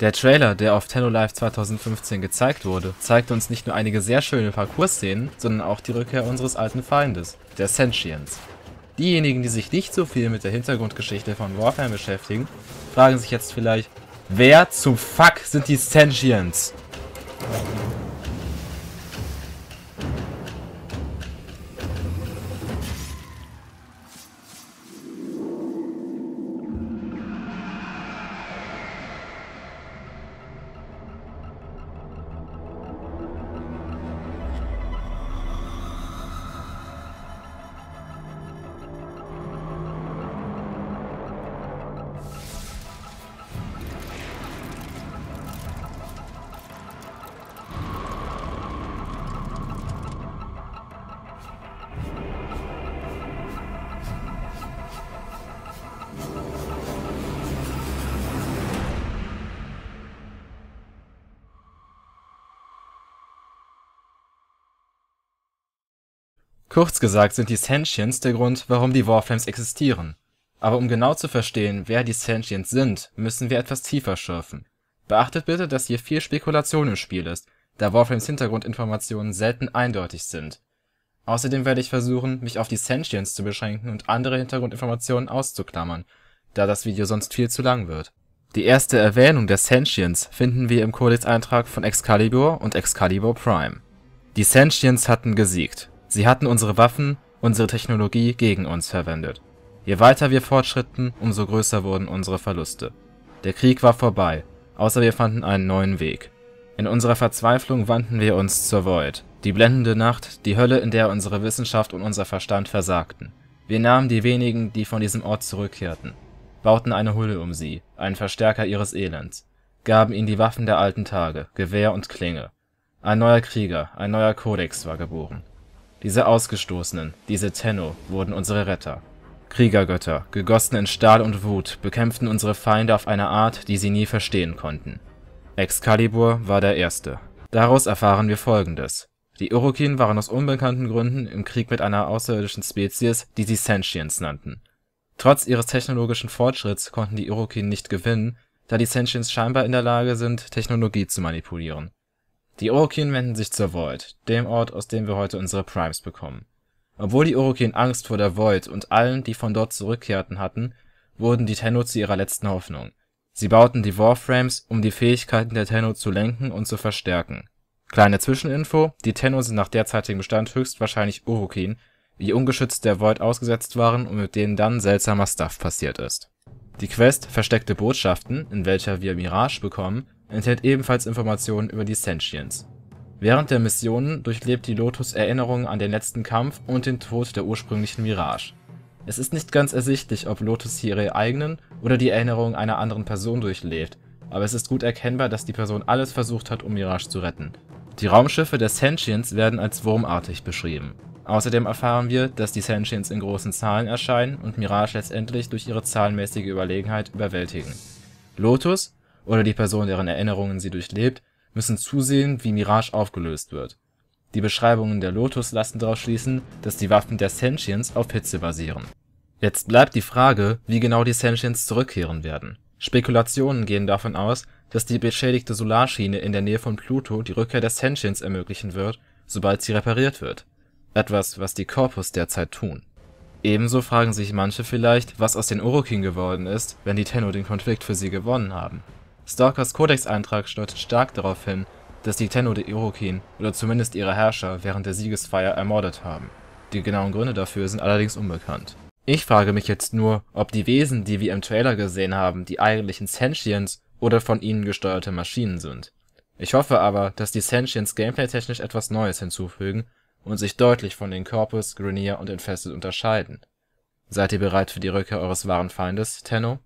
Der Trailer, der auf Tenno Live 2015 gezeigt wurde, zeigte uns nicht nur einige sehr schöne Parcours-Szenen, sondern auch die Rückkehr unseres alten Feindes, der Sentience. Diejenigen, die sich nicht so viel mit der Hintergrundgeschichte von Warfare beschäftigen, fragen sich jetzt vielleicht, wer zum Fuck sind die Sentients? Kurz gesagt sind die Sentients der Grund, warum die Warframes existieren. Aber um genau zu verstehen, wer die Sentients sind, müssen wir etwas tiefer schürfen. Beachtet bitte, dass hier viel Spekulation im Spiel ist, da Warframes Hintergrundinformationen selten eindeutig sind. Außerdem werde ich versuchen, mich auf die Sentients zu beschränken und andere Hintergrundinformationen auszuklammern, da das Video sonst viel zu lang wird. Die erste Erwähnung der Sentients finden wir im Codex-Eintrag von Excalibur und Excalibur Prime. Die Sentients hatten gesiegt Sie hatten unsere Waffen, unsere Technologie gegen uns verwendet. Je weiter wir fortschritten, umso größer wurden unsere Verluste. Der Krieg war vorbei, außer wir fanden einen neuen Weg. In unserer Verzweiflung wandten wir uns zur Void, die blendende Nacht, die Hölle, in der unsere Wissenschaft und unser Verstand versagten. Wir nahmen die wenigen, die von diesem Ort zurückkehrten, bauten eine Hülle um sie, einen Verstärker ihres Elends, gaben ihnen die Waffen der alten Tage, Gewehr und Klinge. Ein neuer Krieger, ein neuer Kodex war geboren. Diese Ausgestoßenen, diese Tenno, wurden unsere Retter. Kriegergötter, gegossen in Stahl und Wut, bekämpften unsere Feinde auf eine Art, die sie nie verstehen konnten. Excalibur war der Erste. Daraus erfahren wir folgendes. Die Urukin waren aus unbekannten Gründen im Krieg mit einer außerirdischen Spezies, die sie Sentients nannten. Trotz ihres technologischen Fortschritts konnten die Urukin nicht gewinnen, da die Sentients scheinbar in der Lage sind, Technologie zu manipulieren die Orokin wenden sich zur Void, dem Ort, aus dem wir heute unsere Primes bekommen. Obwohl die Orokin Angst vor der Void und allen, die von dort zurückkehrten, hatten, wurden die Tenno zu ihrer letzten Hoffnung. Sie bauten die Warframes, um die Fähigkeiten der Tenno zu lenken und zu verstärken. Kleine Zwischeninfo: Die Tenno sind nach derzeitigem Stand höchstwahrscheinlich Urukin, die ungeschützt der Void ausgesetzt waren und mit denen dann seltsamer Stuff passiert ist. Die Quest Versteckte Botschaften, in welcher wir Mirage bekommen enthält ebenfalls Informationen über die Sentients. Während der Missionen durchlebt die Lotus Erinnerungen an den letzten Kampf und den Tod der ursprünglichen Mirage. Es ist nicht ganz ersichtlich, ob Lotus hier ihre eigenen oder die Erinnerungen einer anderen Person durchlebt, aber es ist gut erkennbar, dass die Person alles versucht hat, um Mirage zu retten. Die Raumschiffe der Sentients werden als wurmartig beschrieben. Außerdem erfahren wir, dass die Sentients in großen Zahlen erscheinen und Mirage letztendlich durch ihre zahlenmäßige Überlegenheit überwältigen. Lotus oder die Person, deren Erinnerungen sie durchlebt, müssen zusehen, wie Mirage aufgelöst wird. Die Beschreibungen der Lotus lassen daraus schließen, dass die Waffen der Sentients auf Hitze basieren. Jetzt bleibt die Frage, wie genau die Sentients zurückkehren werden. Spekulationen gehen davon aus, dass die beschädigte Solarschiene in der Nähe von Pluto die Rückkehr der Sentients ermöglichen wird, sobald sie repariert wird. Etwas, was die Corpus derzeit tun. Ebenso fragen sich manche vielleicht, was aus den Orokin geworden ist, wenn die Tenno den Konflikt für sie gewonnen haben. Stalkers Codex-Eintrag deutet stark darauf hin, dass die Tenno die Irokin oder zumindest ihre Herrscher während der Siegesfeier ermordet haben. Die genauen Gründe dafür sind allerdings unbekannt. Ich frage mich jetzt nur, ob die Wesen, die wir im Trailer gesehen haben, die eigentlichen Sentients oder von ihnen gesteuerte Maschinen sind. Ich hoffe aber, dass die Sentients gameplay-technisch etwas Neues hinzufügen und sich deutlich von den Corpus, Grenier und Infested unterscheiden. Seid ihr bereit für die Rückkehr eures wahren Feindes, Tenno?